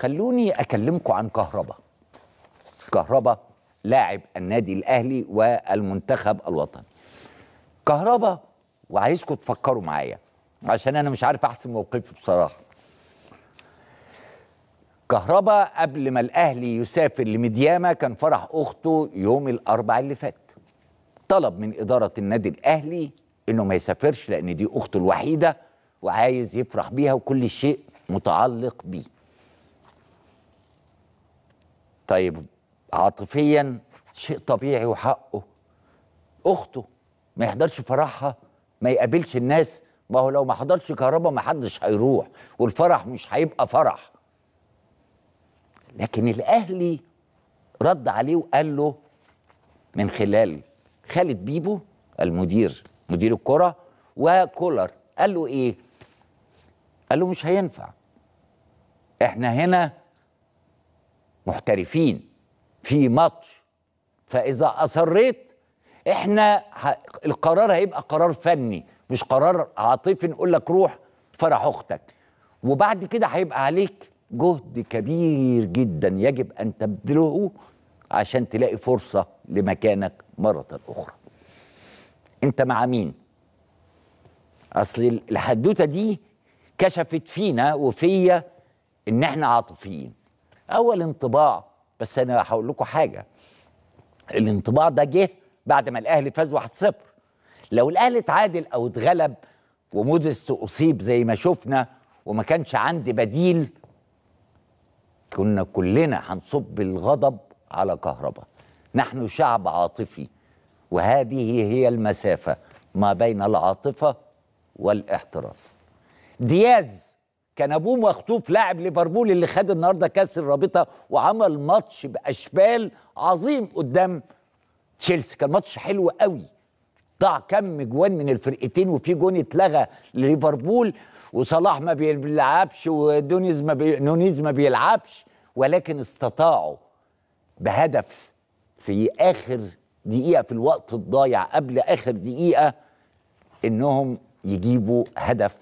خلوني أكلمكم عن كهربا كهربا لاعب النادي الأهلي والمنتخب الوطني كهربا وعايزكم تفكروا معايا عشان أنا مش عارف أحسن موقفي بصراحة كهربا قبل ما الأهلي يسافر لمديامة كان فرح أخته يوم الأربع اللي فات طلب من إدارة النادي الأهلي إنه ما يسافرش لأن دي أخته الوحيدة وعايز يفرح بيها وكل شيء متعلق بيه طيب عاطفيا شيء طبيعي وحقه اخته ما يحضرش فرحها ما يقابلش الناس ما هو لو ما حضرش كهرباء ما حدش هيروح والفرح مش هيبقى فرح لكن الاهلي رد عليه وقال له من خلال خالد بيبو المدير مدير الكره وكولر قال له ايه قال له مش هينفع احنا هنا محترفين في ماتش فاذا اصريت احنا ه... القرار هيبقى قرار فني مش قرار عاطفي نقول لك روح فرح اختك وبعد كده هيبقى عليك جهد كبير جدا يجب ان تبذله عشان تلاقي فرصه لمكانك مره اخرى انت مع مين اصل الحدوته دي كشفت فينا وفيا ان احنا عاطفيين اول انطباع بس انا هقول لكم حاجه الانطباع ده جه بعد ما الاهلي فاز 1-0 لو الاهلي اتعادل او اتغلب ومودست اصيب زي ما شفنا وما كانش عندي بديل كنا كلنا هنصب الغضب على كهرباء نحن شعب عاطفي وهذه هي المسافه ما بين العاطفه والاحتراف دياز كان ابوه مخطوف لاعب ليفربول اللي خد النهارده كاس الرابطه وعمل ماتش باشبال عظيم قدام تشيلسي كان ماتش حلو قوي ضاع كم جوان من الفرقتين وفي جون اتلغى لليفربول وصلاح ما بيلعبش ودونيز ما بي... نونيز ما بيلعبش ولكن استطاعوا بهدف في اخر دقيقه في الوقت الضايع قبل اخر دقيقه انهم يجيبوا هدف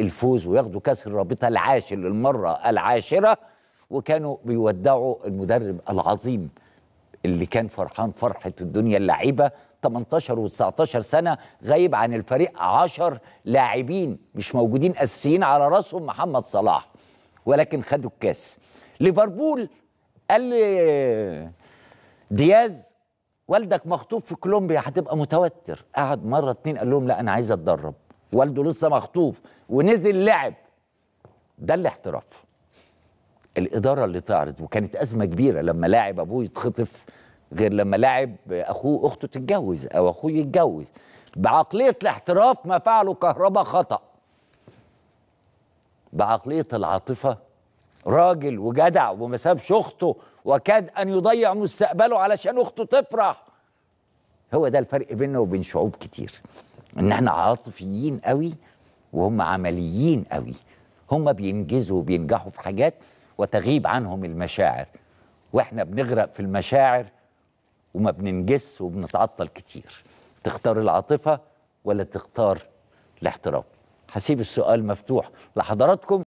الفوز وياخدوا كاس الرابطه العاشر للمره العاشره وكانوا بيودعوا المدرب العظيم اللي كان فرحان فرحه الدنيا اللعيبه 18 و19 سنه غايب عن الفريق 10 لاعبين مش موجودين اساسيين على راسهم محمد صلاح ولكن خدوا الكاس ليفربول قال لي دياز والدك مخطوب في كولومبيا هتبقى متوتر قعد مره اتنين قال لهم لا انا عايز اتدرب والده لسه مخطوف ونزل لعب ده الاحتراف الاداره اللي تعرض وكانت ازمه كبيره لما لاعب ابوه يتخطف غير لما لاعب اخوه اخته تتجوز او اخوه يتجوز بعقليه الاحتراف ما فعله كهربا خطا بعقليه العاطفه راجل وجدع وما سابش اخته وكاد ان يضيع مستقبله علشان اخته تفرح هو ده الفرق بيننا وبين شعوب كتير ان احنا عاطفيين قوي وهم عمليين قوي هم بينجزوا وبينجحوا في حاجات وتغيب عنهم المشاعر واحنا بنغرق في المشاعر وما بننجس وبنتعطل كتير تختار العاطفة ولا تختار الاحتراف هسيب السؤال مفتوح لحضراتكم